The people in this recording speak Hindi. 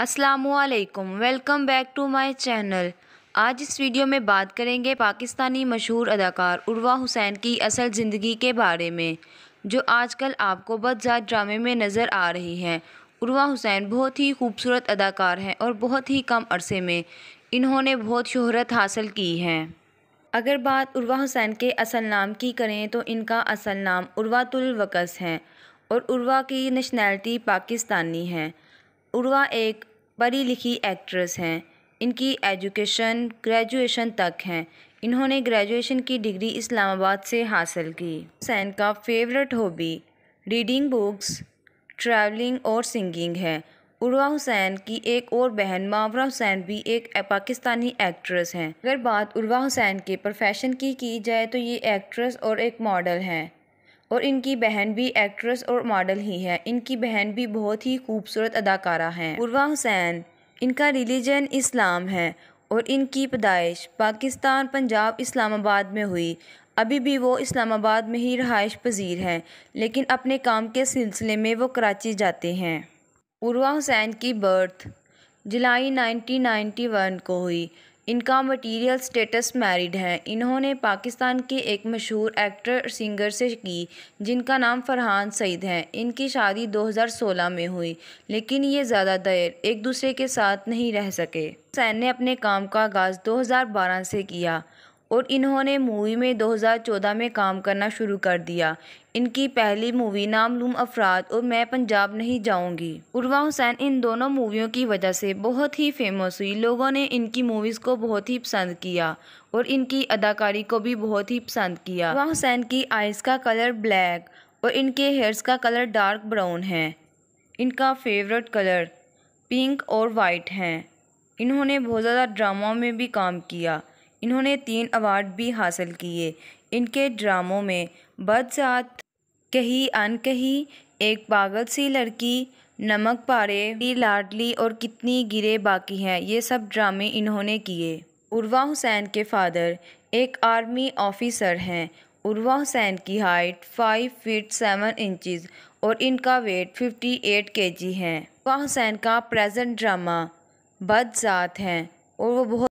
असलकम welcome back to my channel आज इस वीडियो में बात करेंगे पाकिस्तानी मशहूर अदाकार उर्वा हुसैन की असल ज़िंदगी के बारे में जो आजकल आपको ज़्यादा ड्रामे में नज़र आ रही हैं उर्वा हुसैन बहुत ही खूबसूरत अदाकार हैं और बहुत ही कम अरसे में इन्होंने बहुत शहरत हासिल की है अगर बात उर्वा हुसैन के असल नाम की करें तो इनका असल नाम उर्वातुलवकस है और उर्वा की नेशनैलिटी पाकिस्तानी है उर्वा एक पढ़ी लिखी एक्ट्रेस हैं इनकी एजुकेशन ग्रेजुएशन तक हैं इन्होंने ग्रेजुएशन की डिग्री इस्लामाबाद से हासिल की सैन का favourite hobby reading books travelling और सिंगिंग है उर्वा हुसैन की एक और बहन मावरा हुसैन भी एक पाकिस्तानी एक्ट्रेस हैं अगर बात उर्वा हुसैन के प्रोफेशन की की जाए तो ये एक्ट्रेस और एक मॉडल हैं और इनकी बहन भी एक्ट्रेस और मॉडल ही है इनकी बहन भी बहुत ही खूबसूरत अदाकारा हैं उर्वा हुसैन इनका रिलीजन इस्लाम है और इनकी पैदाइश पाकिस्तान पंजाब इस्लामाबाद में हुई अभी भी वो इस्लामाबाद में ही रहाइश पजीर हैं लेकिन अपने काम के सिलसिले में वो कराची जाते हैं उर्वा हुसैन की बर्थ जुलाई 1991 को हुई इनका मटीरियल स्टेटस मैरिड है इन्होंने पाकिस्तान के एक मशहूर एक्टर सिंगर से की जिनका नाम फरहान सईद है इनकी शादी 2016 में हुई लेकिन ये ज़्यादा देर एक दूसरे के साथ नहीं रह सके सैन ने अपने काम का आगाज़ 2012 से किया और इन्होंने मूवी में 2014 में काम करना शुरू कर दिया इनकी पहली मूवी नाम लूम अफराद और मैं पंजाब नहीं जाऊंगी उर्वा हुसैन इन दोनों मूवियों की वजह से बहुत ही फेमस हुई लोगों ने इनकी मूवीज़ को बहुत ही पसंद किया और इनकी अदाकारी को भी बहुत ही पसंद किया उर्वा हुसैन की आइज़ का कलर ब्लैक और इनके हेयर्स का कलर डार्क ब्राउन है इनका फेवरेट कलर पिंक और वाइट हैं इन्होंने बहुत ज़्यादा ड्रामा में भी काम किया इन्होंने तीन अवार्ड भी हासिल किए इनके ड्रामों में बदसात कही अनकही एक पागल सी लड़की नमक पारे लाडली और कितनी गिरे बाकी हैं ये सब ड्रामे इन्होंने किए उर्वा हुसैन के फादर एक आर्मी ऑफिसर हैं उर्वा हुसैन की height five feet seven inches और इनका वेट फिफ्टी एट के जी है उर्वा हुसैन का प्रेजेंट ड्रामा बदसात हैं और वो बहुत